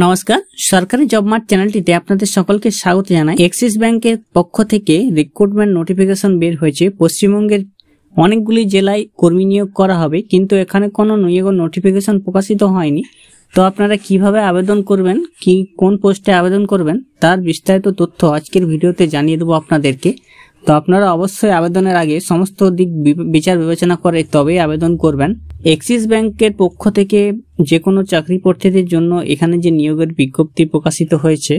নমস্কার সরকারি job mart চ্যানেলটিতে আপনাদের সকলকে স্বাগত জানাই এক্সিস ব্যাংকের পক্ষ থেকে রিক্রুটমেন্ট নোটিফিকেশন বের হয়েছে পশ্চিমবঙ্গের অনেকগুলি জেলায় কর্মী নিয়োগ করা হবে কিন্তু এখানে কোনো নিয়োগ নোটিফিকেশন প্রকাশিত হয়নি তো আপনারা কিভাবে আবেদন করবেন কি কোন পোস্টে আবেদন করবেন তার বিস্তারিত তথ্য আজকের ভিডিওতে জানিয়ে দেবো আপনাদেরকে তো আপনারা অবশ্যই আবেদনের আগে সমস্ত দিক বিচার বিবেচনা করে তবেই আবেদন করবেন এক্সিস ব্যাংকের পক্ষ থেকে যে কোনো চাকরি প্রার্থীদের জন্য এখানে যে নিয়োগের বিজ্ঞপ্তি প্রকাশিত হয়েছে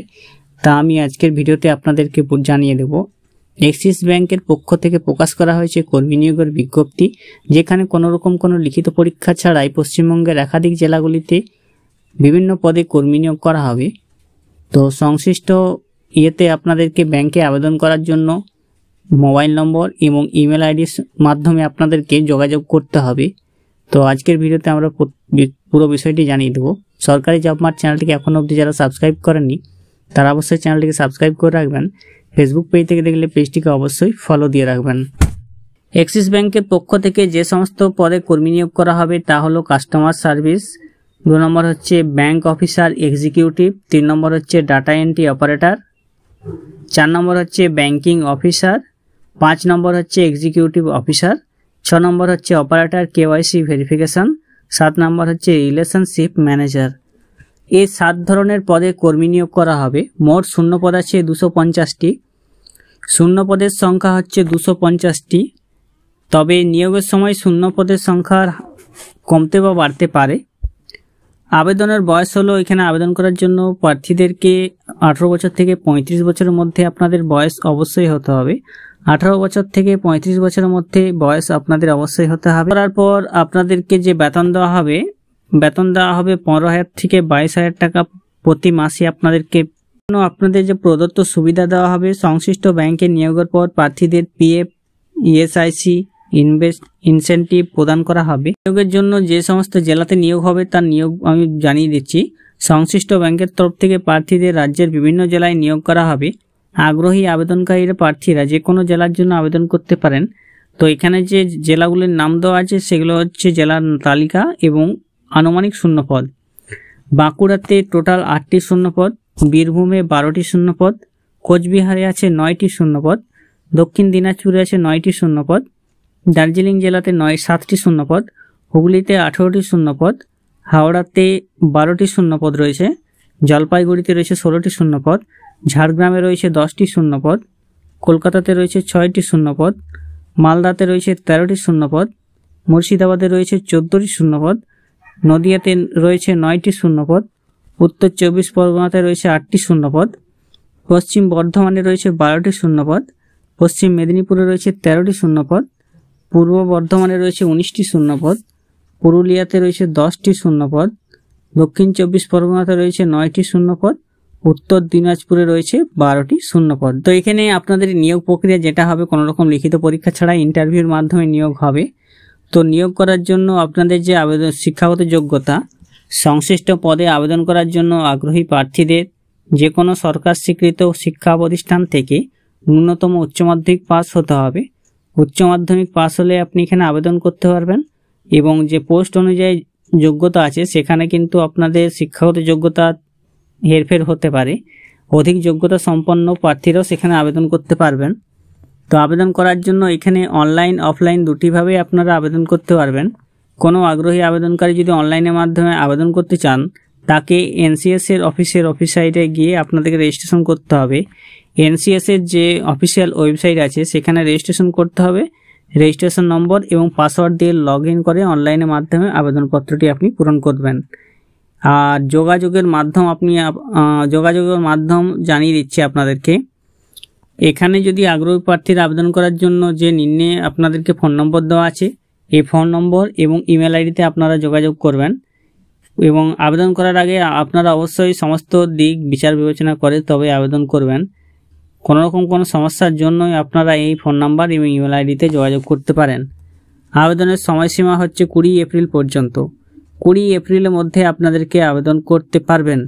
তা আমি আজকের ভিডিওতে আপনাদেরকে জানিয়ে দেব এক্সিস ব্যাংকের পক্ষ থেকে প্রকাশ করা হয়েছে কর্মী নিয়োগের বিজ্ঞপ্তি যেখানে কোনো রকম কোনো লিখিত পরীক্ষা ছাড়াই পশ্চিমবঙ্গের একাধিক জেলাগুলিতে বিভিন্ন পদে কর্মী নিয়োগ করা হবে তো সংশ্লিষ্ট ইয়েতে আপনাদেরকে ব্যাংকে আবেদন করার জন্য মোবাইল নম্বর এবং ইমেল আইডির মাধ্যমে আপনাদেরকে যোগাযোগ করতে হবে তো আজকের ভিডিওতে আমরা পুরো বিষয়টি জানিয়ে দেবো সরকারি জব মার্ট চ্যানেলটিকে এখনও অবধি যারা সাবস্ক্রাইব করেননি তারা অবশ্যই চ্যানেলটিকে সাবস্ক্রাইব করে রাখবেন ফেসবুক পেজ থেকে দেখলে পেজটিকে অবশ্যই ফলো দিয়ে রাখবেন অ্যাক্সিস ব্যাংকের পক্ষ থেকে যে সমস্ত পদে কর্মী নিয়োগ করা হবে তা হলো কাস্টমার সার্ভিস দু নম্বর হচ্ছে ব্যাংক অফিসার এক্সিকিউটিভ তিন নম্বর হচ্ছে ডাটা এন্ট্রি অপারেটার চার নম্বর হচ্ছে ব্যাংকিং অফিসার পাঁচ নম্বর হচ্ছে এক্সিকিউটিভ অফিসার ছ নম্বর হচ্ছে অপারেটার কেওয়াইসি ভেরিফিকেশন সাত নম্বর হচ্ছে রিলেশনশিপ ম্যানেজার এই সাত ধরনের পদে কর্মী নিয়োগ করা হবে মোট শূন্য পদ আছে দুশো পঞ্চাশটি শূন্য পদের সংখ্যা হচ্ছে দুশো পঞ্চাশটি তবে নিয়োগের সময় শূন্য পদের সংখ্যা কমতে বা বাড়তে পারে আবেদনের বয়স হলো এখানে আবেদন করার জন্য প্রার্থীদেরকে আঠেরো বছর থেকে পঁয়ত্রিশ বছরের মধ্যে আপনাদের বয়স অবশ্যই হতে হবে আঠারো বছর থেকে পঁয়ত্রিশ বছরের মধ্যে বয়স আপনাদের অবশ্যই হতে হবে করার পর আপনাদেরকে যে বেতন দেওয়া হবে বেতন দেওয়া হবে পনেরো হাজার থেকে বাইশ হাজার টাকা প্রতি মাসে আপনাদেরকে আপনাদের যে প্রদত্ত সুবিধা দেওয়া হবে সংশ্লিষ্ট ব্যাংকে নিয়োগের পর প্রার্থীদের পিএফ ইএসআইসি ইনভেস্ট ইনসেন্টিভ প্রদান করা হবে নিয়োগের জন্য যে সমস্ত জেলাতে নিয়োগ হবে তার নিয়োগ আমি জানিয়ে দিচ্ছি সংশ্লিষ্ট ব্যাংকের তরফ থেকে প্রার্থীদের রাজ্যের বিভিন্ন জেলায় নিয়োগ করা হবে আগ্রহী আবেদনকারীরা প্রার্থীরা যে কোনো জেলার জন্য আবেদন করতে পারেন তো এখানে যে জেলাগুলির নাম দেওয়া আছে সেগুলো হচ্ছে জেলার তালিকা এবং আনুমানিক শূন্যপদ বাঁকুড়াতে টোটাল আটটি শূন্যপদ বীরভূমে বারোটি শূন্যপদ কোচবিহারে আছে নয়টি শূন্যপদ দক্ষিণ দিনাজপুরে আছে নয়টি শূন্যপদ দার্জিলিং জেলাতে নয় সাতটি শূন্যপদ হুগলিতে আঠেরোটি শূন্যপদ হাওড়াতে বারোটি শূন্যপদ রয়েছে জলপাইগুড়িতে রয়েছে ষোলোটি শূন্যপদ ঝাড়গ্রামে রয়েছে দশটি শূন্যপদ কলকাতাতে রয়েছে ছয়টি শূন্যপদ মালদাতে রয়েছে তেরোটি শূন্যপদ মুর্শিদাবাদে রয়েছে চোদ্দোটি শূন্যপদ নদিয়াতে রয়েছে নয়টি শূন্যপদ উত্তর চব্বিশ পরগনাতে রয়েছে আটটি শূন্যপদ পশ্চিম বর্ধমানে রয়েছে বারোটি শূন্যপদ পশ্চিম মেদিনীপুরে রয়েছে তেরোটি শূন্যপদ পূর্ব বর্ধমানে রয়েছে উনিশটি শূন্যপদ পুরুলিয়াতে রয়েছে দশটি শূন্যপদ দক্ষিণ চব্বিশ পরগনাতে রয়েছে নয়টি শূন্যপদ উত্তর দিনাজপুরে রয়েছে বারোটি শূন্যপদ তো এখানে আপনাদের নিয়োগ প্রক্রিয়া যেটা হবে কোনো রকম লিখিত পরীক্ষা ছাড়া ইন্টারভিউর মাধ্যমে নিয়োগ হবে তো নিয়োগ করার জন্য আপনাদের যে আবেদন শিক্ষাগত যোগ্যতা সংশ্লিষ্ট পদে আবেদন করার জন্য আগ্রহী প্রার্থীদের যে কোনো সরকার স্বীকৃত শিক্ষা প্রতিষ্ঠান থেকে ন্যূনতম উচ্চ মাধ্যমিক পাস হতে হবে উচ্চ মাধ্যমিক পাস হলে আপনি এখানে আবেদন করতে পারবেন এবং যে পোস্ট অনুযায়ী যোগ্যতা আছে সেখানে কিন্তু আপনাদের শিক্ষাগত যোগ্যতা হেরফের হতে পারে অধিক যোগ্যতা সম্পন্ন প্রার্থীরাও সেখানে আবেদন করতে পারবেন তো আবেদন করার জন্য এখানে অনলাইন অফলাইন দুটিভাবেই আপনারা আবেদন করতে পারবেন কোনো আগ্রহী আবেদনকারী যদি অনলাইনের মাধ্যমে আবেদন করতে চান তাকে এনসিএসের অফিসের ওয়েবসাইটে গিয়ে আপনাদেরকে রেজিস্ট্রেশন করতে হবে এনসিএসের যে অফিসিয়াল ওয়েবসাইট আছে সেখানে রেজিস্ট্রেশন করতে হবে রেজিস্ট্রেশন নম্বর এবং পাসওয়ার্ড দিয়ে লগ করে অনলাইনের মাধ্যমে আবেদনপত্রটি আপনি পূরণ করবেন আর যোগাযোগের মাধ্যম আপনি যোগাযোগের মাধ্যম জানিয়ে দিচ্ছি আপনাদেরকে এখানে যদি আগ্রহী প্রার্থীর আবেদন করার জন্য যে নিম্নে আপনাদেরকে ফোন নম্বর দেওয়া আছে এই ফোন নম্বর এবং ইমেল আইডিতে আপনারা যোগাযোগ করবেন এবং আবেদন করার আগে আপনারা অবশ্যই সমস্ত দিক বিচার বিবেচনা করে তবে আবেদন করবেন কোনো রকম কোনো সমস্যার জন্যই আপনারা এই ফোন নাম্বার এবং ইমেল আইডিতে যোগাযোগ করতে পারেন আবেদনের সময়সীমা হচ্ছে কুড়ি এপ্রিল পর্যন্ত কুড়ি এপ্রিলের মধ্যে আপনাদেরকে আবেদন করতে পারবেন